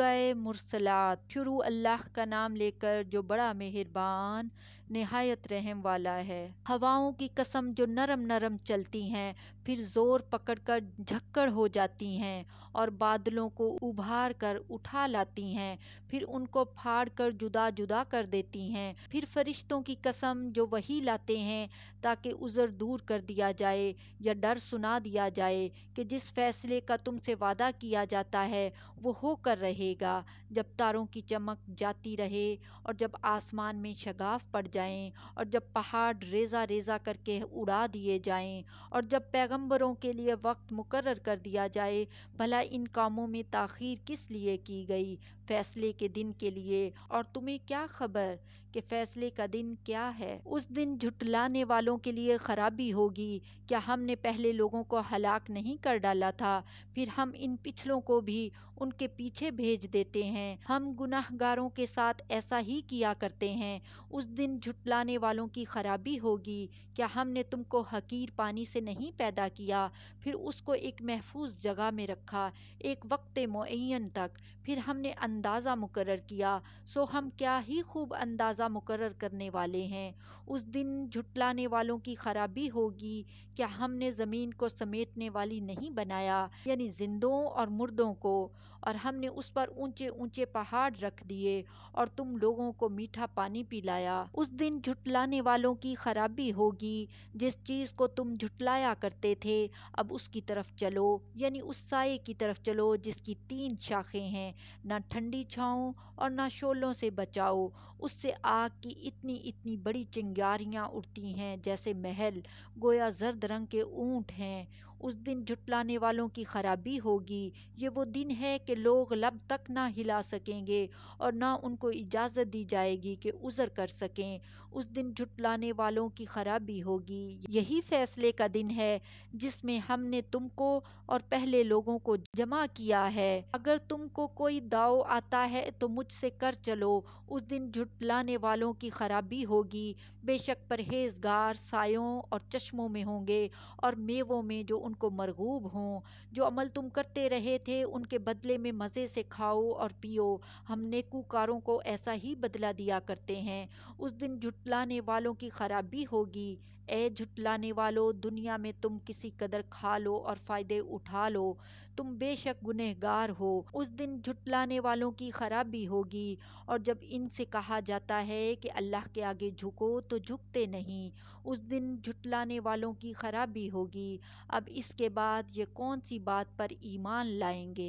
सूरह मुरसलात शुरू अल्लाह का नाम लेकर जो बड़ा मेहरबान निहायत रहम वाला है हवाओं की कसम जो नरम नरम चलती हैं फिर जोर पकड़कर झक्कड़ हो जाती हैं और बादलों को उभार कर उठा लाती हैं फिर उनको फाड़ कर जुदा जुदा कर देती हैं फिर फरिश्तों की कसम जो वही लाते हैं ताकि उज़र दूर कर दिया जाए या डर सुना दिया जाए कि जिस फैसले का तुमसे वादा किया जाता है वो होकर रहेगा जब तारों की चमक जाती रहे और जब आसमान में शगाफ पड़ जाए जाएं और जब पहाड़ रेजा रेजा करके उड़ा दिए जाएं और जब पैगंबरों के लिए वक्त मुकर कर दिया जाए भला इन कामों में ताखीर किस लिए की गई फैसले के दिन के लिए और तुम्हें क्या खबर कि फैसले का दिन क्या है उस दिन झुटलाने वालों के लिए खराबी होगी क्या हमने पहले लोगों को हलाक नहीं कर डाला था फिर हम इन पिछलों को भी उनके पीछे भेज देते हैं हम गुनाहगारों के साथ ऐसा ही किया करते हैं उस दिन झुटलाने वालों की खराबी होगी क्या हमने तुमको हकीर पानी से नहीं पैदा किया फिर उसको एक महफूज जगह में रखा एक वक्त मुन तक फिर हमने अंदाज़ा मुकर किया सो हम क्या ही खूब अंदाज़ा सज़ा मुकर करने वाले हैं उस दिन झुटलाने वालों की खराबी होगी क्या हमने ज़मीन को समेटने वाली नहीं बनाया यानी जिंदों और मुर्दों को और हमने उस पर ऊंचे ऊंचे पहाड़ रख दिए और तुम लोगों को मीठा पानी पिलाया उस दिन झुटलाने वालों की खराबी होगी जिस चीज़ को तुम झुटलाया करते थे अब उसकी तरफ चलो यानी उस साय की तरफ चलो जिसकी तीन शाखें हैं ना ठंडी छाओ और ना शोलों से बचाओ उससे आग की इतनी इतनी बड़ी चिंगारियाँ उठती हैं जैसे महल गोया जर्द रंग के ऊंट हैं उस दिन झुटलाने वालों की खराबी होगी ये वो दिन है कि लोग लब तक ना हिला सकेंगे और ना उनको इजाज़त दी जाएगी कि उज़र कर सकें उस दिन झुटलाने वालों की खराबी होगी यही फैसले का दिन है जिसमें हमने तुमको और पहले लोगों को जमा किया है अगर तुमको कोई दाव आता है तो मुझसे कर चलो उस दिन झुटलाने वालों की खराबी होगी बेशक परहेजगार सायों और चश्मों में होंगे और मेवों में जो उनको मरगूब हों जो अमल तुम करते रहे थे उनके बदले में मज़े से खाओ और पियो हम नेकूकारों को ऐसा ही बदला दिया करते हैं उस दिन झुटलाने वालों की खराबी होगी ऐ झुटलाने वालो दुनिया में तुम किसी कदर खा लो और फायदे उठा लो तुम बेशक गुनहगार हो उस दिन झुटलाने वालों की खराबी होगी और जब इनसे कहा जाता है कि अल्लाह के आगे झुको तो झुकते नहीं उस दिन झुटलाने वालों की खराबी होगी अब इसके बाद ये कौन सी बात पर ईमान लाएंगे